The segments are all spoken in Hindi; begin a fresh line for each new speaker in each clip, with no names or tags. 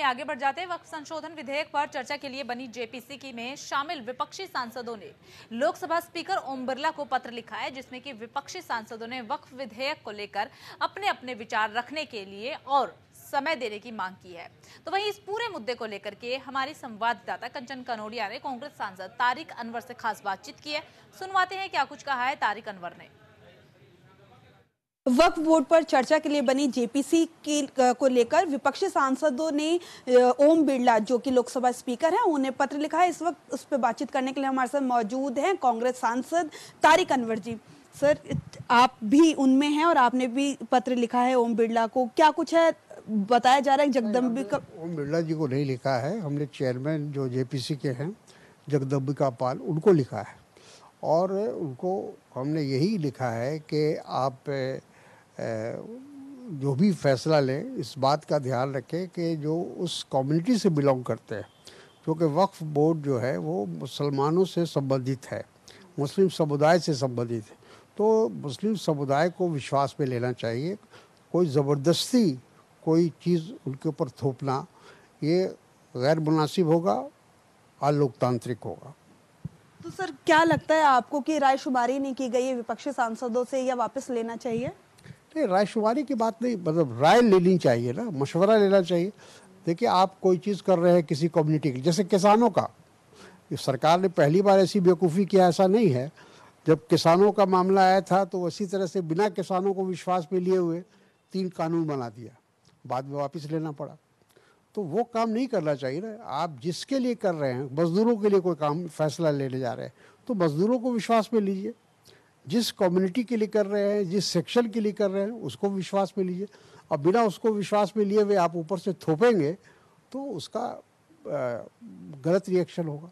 में आगे बढ़ जाते वक्त संशोधन विधेयक पर चर्चा के लिए बनी जेपीसी की में शामिल विपक्षी सांसदों ने लोकसभा स्पीकर ओम बिरला को पत्र लिखा है जिसमें कि विपक्षी सांसदों ने वक्फ विधेयक को लेकर अपने अपने विचार रखने के लिए और समय देने की मांग की है तो वहीं इस पूरे मुद्दे को लेकर के हमारे संवाददाता कंचन कनोडिया ने कांग्रेस सांसद तारिक अनवर से खास बातचीत की है सुनवाते हैं क्या कुछ कहा है तारिक अनवर ने
वक्फ बोर्ड पर चर्चा के लिए बनी जेपीसी की को लेकर विपक्षी सांसदों ने ओम बिरला जो कि लोकसभा स्पीकर हैं उन्हें पत्र लिखा है इस वक्त उस पर बातचीत करने के लिए हमारे साथ मौजूद हैं कांग्रेस सांसद तारिक अनवर जी सर आप भी उनमें हैं और आपने भी पत्र लिखा है ओम बिरला को क्या कुछ है बताया जा रहा है जगदम्बिका
ओम बिरला जी को नहीं लिखा है हमने चेयरमैन जो जेपीसी के हैं जगदम्बिका पाल उनको लिखा है और उनको हमने यही लिखा है कि आप जो भी फैसला लें इस बात का ध्यान रखें कि जो उस कम्युनिटी से बिलोंग करते हैं क्योंकि वक्फ बोर्ड जो है वो मुसलमानों से संबंधित है मुस्लिम समुदाय से संबंधित है तो मुस्लिम समुदाय को विश्वास में लेना चाहिए कोई ज़बरदस्ती कोई चीज़ उनके ऊपर थोपना ये गैर मुनासिब होगा अलोकतांत्रिक होगा
तो सर क्या लगता है आपको कि राय शुमारी नहीं की गई है विपक्षी सांसदों से या वापस लेना चाहिए
नहीं रायशुमारी की बात नहीं मतलब राय लेनी चाहिए ना मशवरा लेना चाहिए देखिए आप कोई चीज़ कर रहे हैं किसी कम्युनिटी की जैसे किसानों का सरकार ने पहली बार ऐसी बेवकूफ़ी किया ऐसा नहीं है जब किसानों का मामला आया था तो उसी तरह से बिना किसानों को विश्वास में लिए हुए तीन कानून बना दिया बाद में वापस लेना पड़ा तो वो काम नहीं करना चाहिए ना आप जिसके लिए कर रहे हैं मज़दूरों के लिए कोई काम फैसला लेने जा रहे हैं तो मज़दूरों को विश्वास में लीजिए जिस कम्युनिटी के लिए कर रहे हैं जिस सेक्शन के लिए कर रहे हैं उसको विश्वास में लीजिए और बिना उसको विश्वास में लिए हुए आप ऊपर से थोपेंगे तो उसका गलत रिएक्शन होगा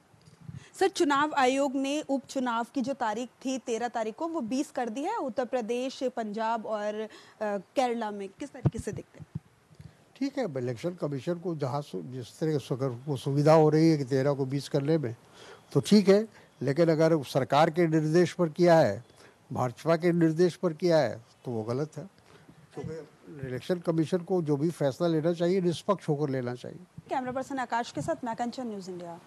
सर चुनाव आयोग ने उपचुनाव की जो तारीख थी तेरह तारीख को वो बीस कर दी है उत्तर प्रदेश पंजाब और केरला में किस तरीके से देखते हैं
ठीक है इलेक्शन कमीशन को जहाँ जिस तरह से वो सुविधा हो रही है कि तेरह को बीस करने में तो ठीक है लेकिन अगर सरकार के निर्देश पर किया है भाजपा के निर्देश पर किया है तो वो गलत है क्योंकि इलेक्शन कमीशन को जो भी फैसला लेना चाहिए निष्पक्ष होकर लेना चाहिए
कैमरा पर्सन आकाश के साथ मैं न्यूज इंडिया